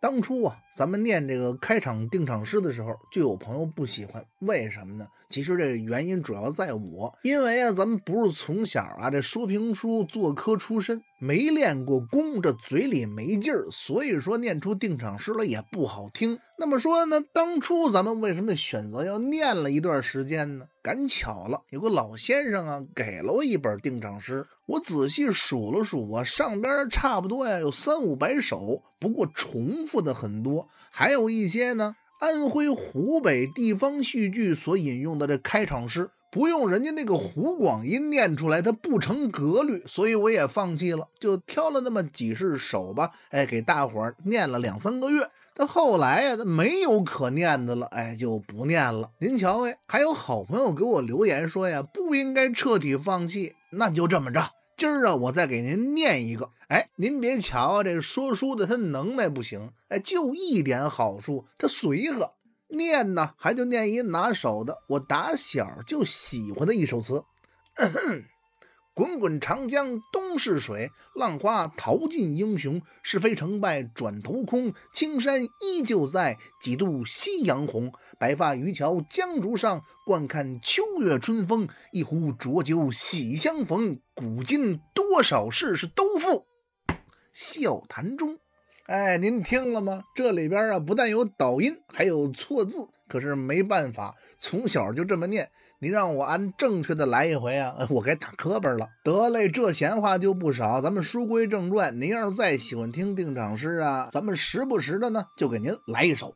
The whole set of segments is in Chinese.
当初啊。咱们念这个开场定场诗的时候，就有朋友不喜欢，为什么呢？其实这原因主要在我，因为啊，咱们不是从小啊这说评书做科出身，没练过功，这嘴里没劲儿，所以说念出定场诗了也不好听。那么说呢，当初咱们为什么选择要念了一段时间呢？赶巧了，有个老先生啊给了我一本定场诗，我仔细数了数啊，上边差不多呀有三五百首，不过重复的很多。还有一些呢，安徽、湖北地方戏剧所引用的这开场诗，不用人家那个胡广音念出来，它不成格律，所以我也放弃了，就挑了那么几十首吧，哎，给大伙儿念了两三个月，但后来呀，它没有可念的了，哎，就不念了。您瞧，哎，还有好朋友给我留言说呀，不应该彻底放弃，那就这么着。今儿啊，我再给您念一个。哎，您别瞧啊，这说书的他能耐不行。哎，就一点好处，他随和。念呢，还就念一拿手的，我打小就喜欢的一首词。滚滚长江东逝水，浪花淘尽英雄。是非成败转头空，青山依旧在，几度夕阳红。白发渔樵江渚上，惯看秋月春风。一壶浊酒喜相逢，古今多少事，是都付笑谈中。哎，您听了吗？这里边啊，不但有倒音，还有错字。可是没办法，从小就这么念。您让我按正确的来一回啊，我该打磕巴了。得嘞，这闲话就不少。咱们书归正传，您要是再喜欢听定场诗啊，咱们时不时的呢就给您来一首。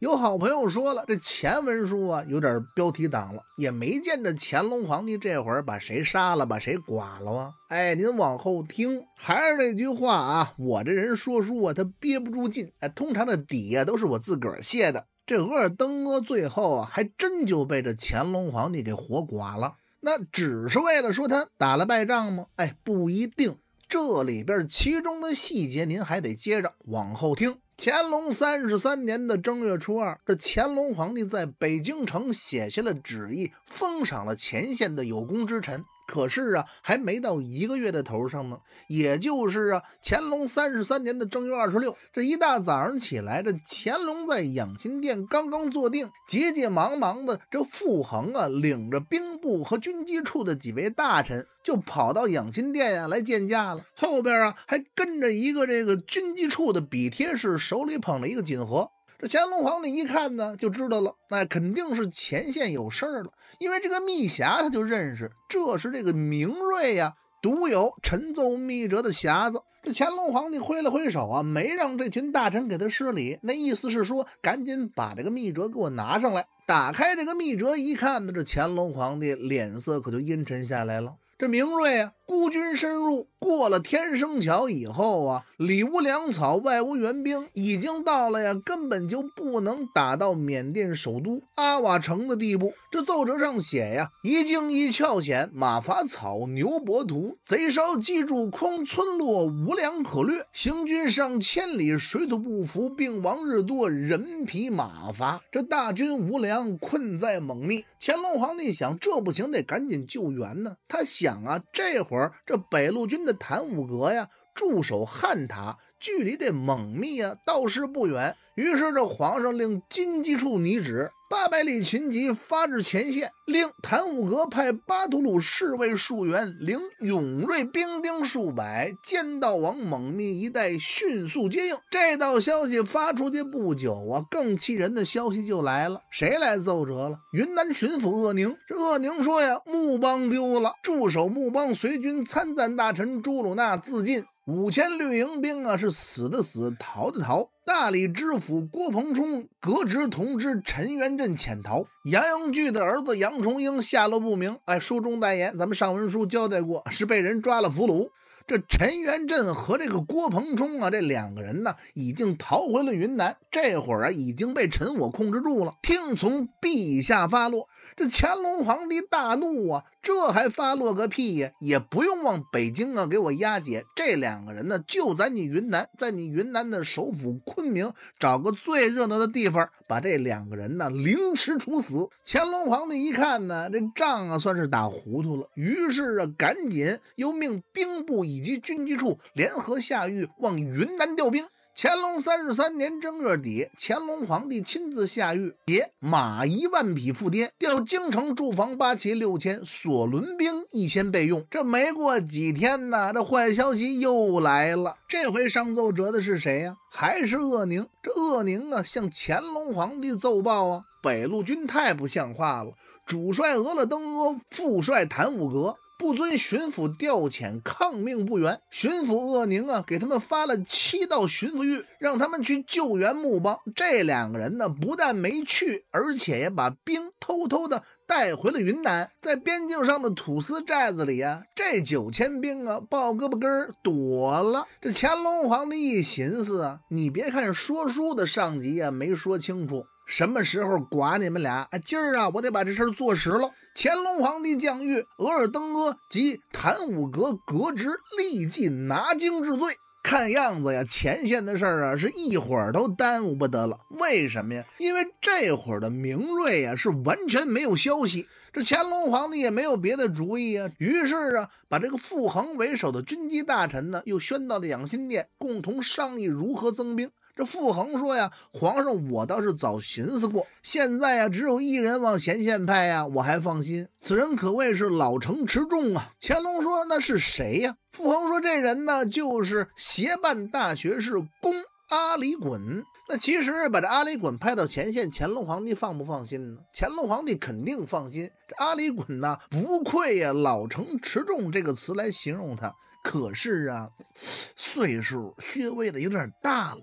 有好朋友说了，这前文书啊有点标题党了，也没见着乾隆皇帝这会儿把谁杀了，把谁剐了啊？哎，您往后听，还是那句话啊，我这人说书啊他憋不住劲，哎，通常的底啊都是我自个儿写的。这额尔登阿最后啊，还真就被这乾隆皇帝给活剐了。那只是为了说他打了败仗吗？哎，不一定。这里边其中的细节，您还得接着往后听。乾隆三十三年的正月初二，这乾隆皇帝在北京城写下了旨意，封赏了前线的有功之臣。可是啊，还没到一个月的头上呢，也就是啊，乾隆三十三年的正月二十六，这一大早上起来，这乾隆在养心殿刚刚坐定，急急忙忙的，这傅恒啊，领着兵部和军机处的几位大臣就跑到养心殿呀来见驾了，后边啊还跟着一个这个军机处的笔贴式，手里捧了一个锦盒。这乾隆皇帝一看呢，就知道了，那肯定是前线有事儿了，因为这个密匣他就认识，这是这个明瑞呀，独有陈奏密折的匣子。这乾隆皇帝挥了挥手啊，没让这群大臣给他施礼，那意思是说，赶紧把这个密折给我拿上来。打开这个密折一看呢，这乾隆皇帝脸色可就阴沉下来了。这明瑞啊，孤军深入，过了天生桥以后啊，里无粮草，外无援兵，已经到了呀，根本就不能打到缅甸首都阿瓦城的地步。这奏折上写呀，一径一峭险，马伐草，牛搏犊，贼烧鸡筑空村落，无粮可掠。行军上千里，水土不服，病亡日多，人疲马乏。这大军无粮，困在蒙密。乾隆皇帝想，这不行，得赶紧救援呢。他想啊，这会儿这北路军的谭武阁呀，驻守汉塔，距离这蒙密啊，倒是不远。于是这皇上令金鸡处拟旨。八百里秦集发至前线，令谭武阁派巴图鲁侍卫数员，领勇锐兵丁数百，见道王猛密一带迅速接应。这道消息发出去不久啊，更气人的消息就来了：谁来奏折了？云南巡抚鄂宁。这鄂宁说呀，木邦丢了，驻守木邦随军参赞大臣朱鲁纳自尽，五千绿营兵啊，是死的死，逃的逃。大理知府郭鹏冲革职，通知陈元振潜逃。杨永巨的儿子杨重英下落不明。哎，书中代言，咱们上文书交代过，是被人抓了俘虏。这陈元振和这个郭鹏冲啊，这两个人呢，已经逃回了云南。这会儿啊，已经被陈我控制住了，听从陛下发落。这乾隆皇帝大怒啊！这还发落个屁呀？也不用往北京啊，给我押解这两个人呢，就在你云南，在你云南的首府昆明找个最热闹的地方，把这两个人呢凌迟处死。乾隆皇帝一看呢，这仗啊算是打糊涂了，于是啊，赶紧又命兵部以及军机处联合下狱，往云南调兵。乾隆三十三年正月底，乾隆皇帝亲自下谕，铁马一万匹赴滇，调京城驻防八旗六千，锁伦兵一千备用。这没过几天呢，这坏消息又来了。这回上奏折的是谁呀？还是鄂宁。这鄂宁啊，向乾隆皇帝奏报啊，北路军太不像话了，主帅额勒登额，副帅谭武格。不遵巡抚调遣，抗命不援。巡抚鄂宁啊，给他们发了七道巡抚谕，让他们去救援木帮。这两个人呢，不但没去，而且也把兵偷偷的带回了云南，在边境上的土司寨子里啊，这九千兵啊，抱胳膊根儿躲了。这乾隆皇帝一寻思啊，你别看说书的上级啊，没说清楚。什么时候剐你们俩？啊，今儿啊，我得把这事儿做实了。乾隆皇帝降谕，额尔登阿及谭武格革职，立即拿京治罪。看样子呀，前线的事儿啊，是一会儿都耽误不得了。为什么呀？因为这会儿的明瑞呀，是完全没有消息。这乾隆皇帝也没有别的主意啊，于是啊，把这个傅恒为首的军机大臣呢，又宣到了养心殿，共同商议如何增兵。这傅恒说呀，皇上，我倒是早寻思过，现在呀，只有一人往前线派呀，我还放心。此人可谓是老成持重啊。乾隆说：“那是谁呀？”傅恒说：“这人呢，就是协办大学士公阿里衮。”那其实把这阿里衮派到前线，乾隆皇帝放不放心呢？乾隆皇帝肯定放心。这阿里衮呢，不愧呀“老成持重”这个词来形容他。可是啊，岁数、学微的有点大了。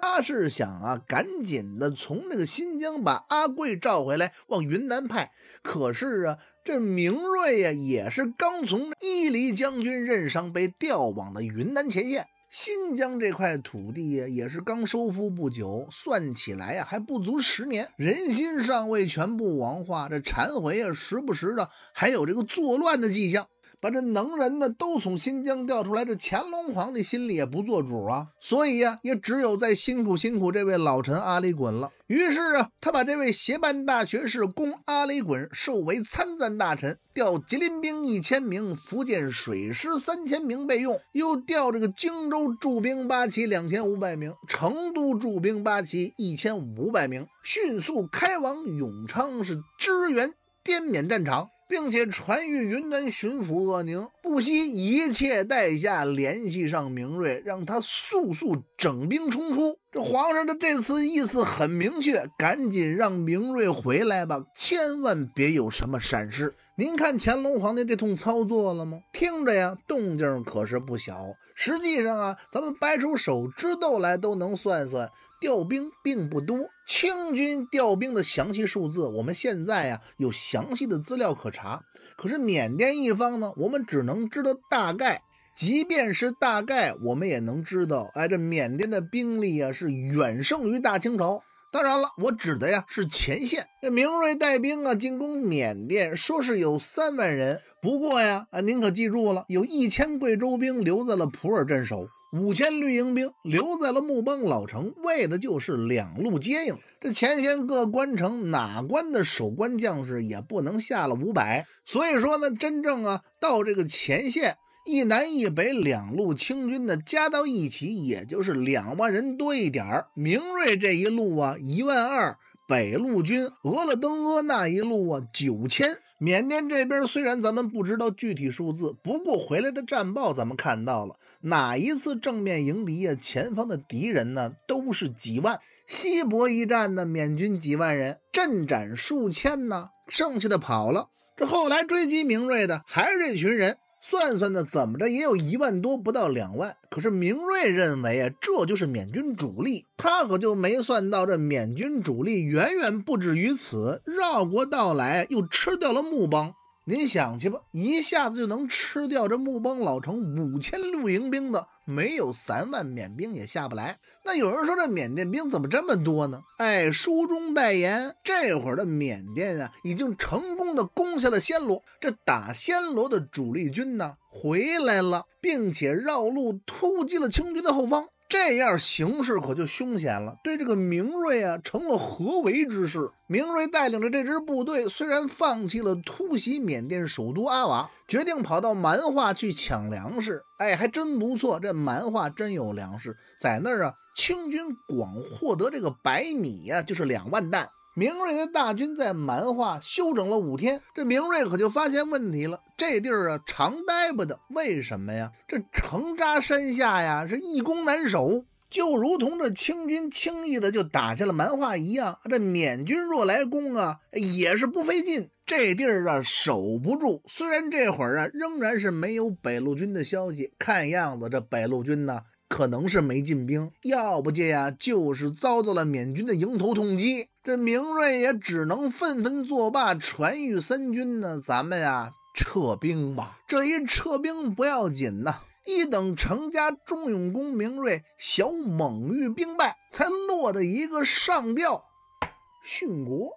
他是想啊，赶紧的从那个新疆把阿贵召回来，往云南派。可是啊，这明瑞呀，也是刚从伊犁将军任上被调往的云南前线。新疆这块土地呀，也是刚收复不久，算起来呀，还不足十年，人心尚未全部亡化，这忏悔啊，时不时的还有这个作乱的迹象。把这能人呢都从新疆调出来，这乾隆皇帝心里也不做主啊，所以呀，也只有再辛苦辛苦这位老臣阿里衮了。于是啊，他把这位协办大学士公阿里衮授为参赞大臣，调吉林兵一千名、福建水师三千名备用，又调这个荆州驻兵八旗两千五百名、成都驻兵八旗一千五百名，迅速开往永昌，是支援滇缅战场。并且传谕云南巡抚鄂宁，不惜一切代价联系上明瑞，让他速速整兵冲出。这皇上的这次意思很明确，赶紧让明瑞回来吧，千万别有什么闪失。您看乾隆皇帝这通操作了吗？听着呀，动静可是不小。实际上啊，咱们掰出手指豆来都能算算，调兵并不多。清军调兵的详细数字，我们现在啊有详细的资料可查。可是缅甸一方呢，我们只能知道大概。即便是大概，我们也能知道，哎，这缅甸的兵力啊是远胜于大清朝。当然了，我指的呀是前线。这明瑞带兵啊进攻缅甸，说是有三万人。不过呀，啊您可记住了，有一千贵州兵留在了普洱镇守，五千绿营兵留在了木邦老城，为的就是两路接应。这前线各关城哪关的守关将士也不能下了五百，所以说呢，真正啊到这个前线。一南一北两路清军的加到一起，也就是两万人多一点儿。明瑞这一路啊，一万二；北路军额勒登阿那一路啊，九千。缅甸这边虽然咱们不知道具体数字，不过回来的战报咱们看到了，哪一次正面迎敌啊，前方的敌人呢，都是几万。西伯一战呢，缅军几万人，阵斩数千呢，剩下的跑了。这后来追击明瑞的，还是这群人。算算呢，怎么着也有一万多，不到两万。可是明瑞认为啊，这就是缅军主力，他可就没算到这缅军主力远远不止于此。绕过道来，又吃掉了木邦。您想去吧，一下子就能吃掉这木邦老城五千露营兵的，没有三万缅兵也下不来。那有人说这缅甸兵怎么这么多呢？哎，书中代言，这会儿的缅甸啊，已经成功的攻下了暹罗。这打暹罗的主力军呢回来了，并且绕路突击了清军的后方。这样形势可就凶险了，对这个明瑞啊成了合围之势。明瑞带领着这支部队，虽然放弃了突袭缅甸首都阿瓦，决定跑到蛮化去抢粮食。哎，还真不错，这蛮化真有粮食，在那儿啊，清军广获得这个白米呀，就是两万担。明瑞的大军在蛮化休整了五天，这明瑞可就发现问题了。这地儿啊，常待不得。为什么呀？这城扎山下呀，是一攻难守，就如同这清军轻易的就打下了蛮化一样。这缅军若来攻啊，也是不费劲。这地儿啊，守不住。虽然这会儿啊，仍然是没有北路军的消息，看样子这北路军呢，可能是没进兵，要不这呀，就是遭到了缅军的迎头痛击。这明瑞也只能愤愤作罢，传谕三军呢，咱们呀撤兵吧。这一撤兵不要紧呐，一等程家忠勇公明瑞小猛遇兵败，才落得一个上吊殉国。